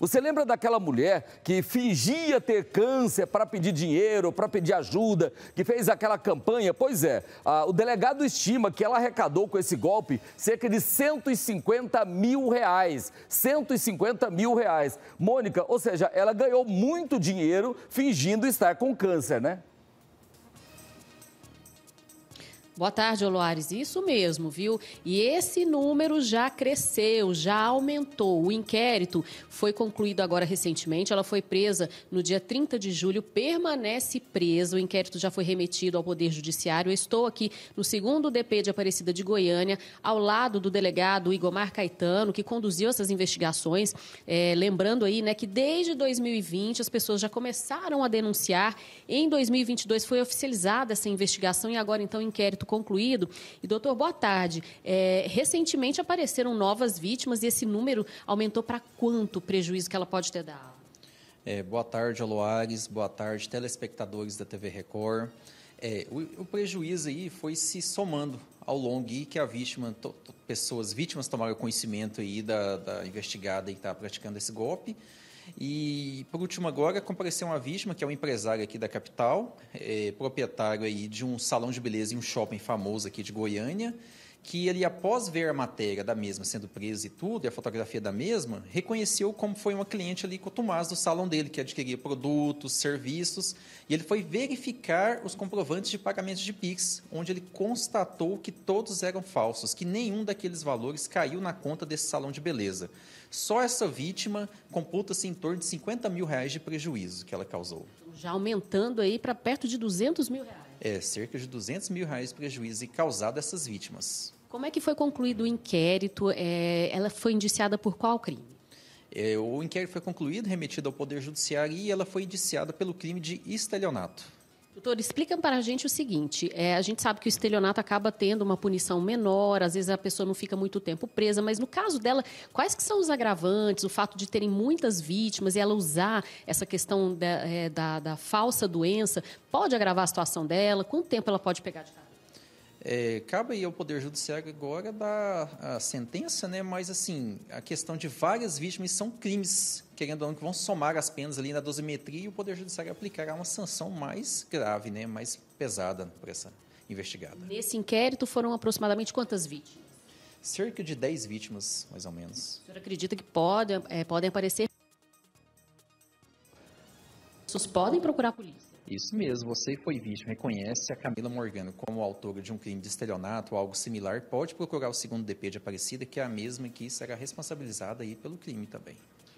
Você lembra daquela mulher que fingia ter câncer para pedir dinheiro, para pedir ajuda, que fez aquela campanha? Pois é, a, o delegado estima que ela arrecadou com esse golpe cerca de 150 mil reais. 150 mil reais. Mônica, ou seja, ela ganhou muito dinheiro fingindo estar com câncer, né? Boa tarde, Oloares. Isso mesmo, viu? E esse número já cresceu, já aumentou. O inquérito foi concluído agora recentemente. Ela foi presa no dia 30 de julho, permanece presa. O inquérito já foi remetido ao Poder Judiciário. Eu estou aqui no segundo DP de Aparecida de Goiânia, ao lado do delegado Igomar Caetano, que conduziu essas investigações. É, lembrando aí, né, que desde 2020 as pessoas já começaram a denunciar. Em 2022 foi oficializada essa investigação e agora então o inquérito concluído. E, doutor, boa tarde. É, recentemente apareceram novas vítimas e esse número aumentou para quanto o prejuízo que ela pode ter dado? É, boa tarde, Aloares. Boa tarde, telespectadores da TV Record. É, o, o, prejuízo aí foi se somando ao longo e que a vítima, to, pessoas vítimas tomaram conhecimento aí da, da investigada e está praticando esse golpe. E, por último, agora compareceu uma vítima, que é um empresário aqui da capital, é, proprietário aí de um salão de beleza e um shopping famoso aqui de Goiânia que ele, após ver a matéria da mesma sendo presa e tudo, e a fotografia da mesma, reconheceu como foi uma cliente ali com o Tomás do salão dele, que adquiria produtos, serviços, e ele foi verificar os comprovantes de pagamentos de PIX, onde ele constatou que todos eram falsos, que nenhum daqueles valores caiu na conta desse salão de beleza. Só essa vítima computa-se em torno de 50 mil reais de prejuízo que ela causou. Já aumentando aí para perto de 200 mil reais é, cerca de 200 mil reais de prejuízo causado a essas vítimas. Como é que foi concluído o inquérito? É, ela foi indiciada por qual crime? É, o inquérito foi concluído, remetido ao Poder Judiciário e ela foi indiciada pelo crime de estelionato. Doutor, explica para a gente o seguinte: é, a gente sabe que o estelionato acaba tendo uma punição menor, às vezes a pessoa não fica muito tempo presa, mas no caso dela, quais que são os agravantes, o fato de terem muitas vítimas e ela usar essa questão da, é, da, da falsa doença, pode agravar a situação dela? Quanto tempo ela pode pegar de casa? É, cabe aí ao Poder Judiciário agora dar a sentença, né? mas assim, a questão de várias vítimas são crimes, querendo ou não, que vão somar as penas ali na dosimetria e o Poder Judiciário aplicará uma sanção mais grave, né? mais pesada para essa investigada. Nesse inquérito foram aproximadamente quantas vítimas? Cerca de 10 vítimas, mais ou menos. O senhor acredita que é, podem aparecer? Vocês podem procurar a polícia? Isso mesmo, você foi vítima, reconhece a Camila Morgano como autora de um crime de estelionato ou algo similar, pode procurar o segundo DP de Aparecida, que é a mesma que será responsabilizada aí pelo crime também.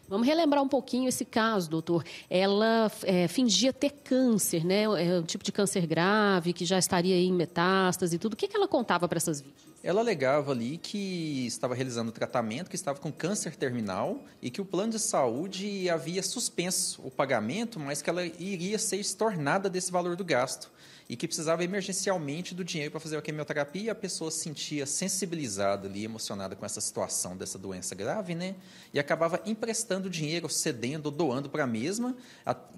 Vamos relembrar um pouquinho esse caso, doutor. Ela é, fingia ter câncer, né? É um tipo de câncer grave que já estaria em metástase e tudo. O que, que ela contava para essas vítimas? Ela alegava ali que estava realizando tratamento, que estava com câncer terminal e que o plano de saúde havia suspenso o pagamento, mas que ela iria ser estornada desse valor do gasto e que precisava emergencialmente do dinheiro para fazer a quimioterapia, e a pessoa se sentia sensibilizada ali, emocionada com essa situação dessa doença grave, né? E acabava emprestando dinheiro, cedendo, doando para a mesma,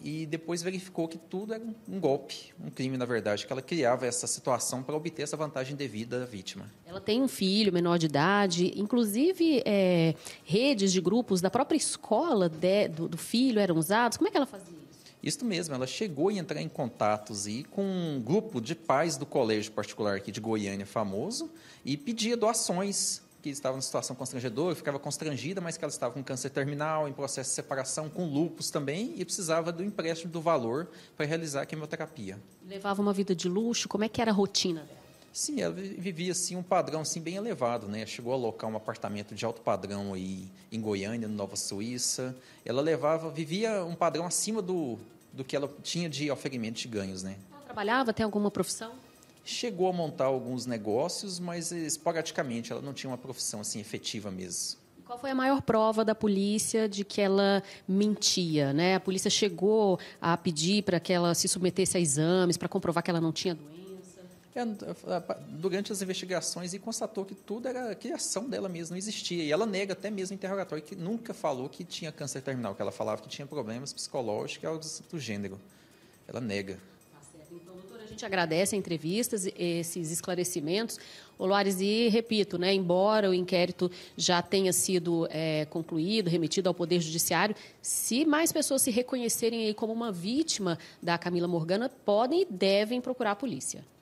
e depois verificou que tudo era um golpe, um crime, na verdade, que ela criava essa situação para obter essa vantagem devida à vítima. Ela tem um filho menor de idade, inclusive é, redes de grupos da própria escola de, do, do filho eram usados. Como é que ela fazia? Isso mesmo, ela chegou a entrar em contatos e com um grupo de pais do colégio particular aqui de Goiânia famoso e pedia doações que estavam em situação constrangedora, ficava constrangida, mas que ela estava com câncer terminal, em processo de separação, com lupus também, e precisava do empréstimo do valor para realizar a quimioterapia. Levava uma vida de luxo, como é que era a rotina dela? Sim, ela vivia assim um padrão assim bem elevado, né? Chegou a alocar um apartamento de alto padrão aí em Goiânia, no Nova Suíça. Ela levava, vivia um padrão acima do, do que ela tinha de oferimento de ganhos, né? Ela trabalhava, tem alguma profissão? Chegou a montar alguns negócios, mas esporadicamente, ela não tinha uma profissão assim efetiva mesmo. Qual foi a maior prova da polícia de que ela mentia? Né? A polícia chegou a pedir para que ela se submetesse a exames para comprovar que ela não tinha doença? É, durante as investigações e constatou que tudo era criação dela mesma, não existia. E ela nega até mesmo o interrogatório que nunca falou que tinha câncer terminal, que ela falava que tinha problemas psicológicos, algo do gênero. Ela nega. Tá então, doutora, a gente agradece a entrevistas, esses esclarecimentos. Olares, e repito, né, embora o inquérito já tenha sido é, concluído, remetido ao Poder Judiciário, se mais pessoas se reconhecerem aí como uma vítima da Camila Morgana, podem e devem procurar a polícia.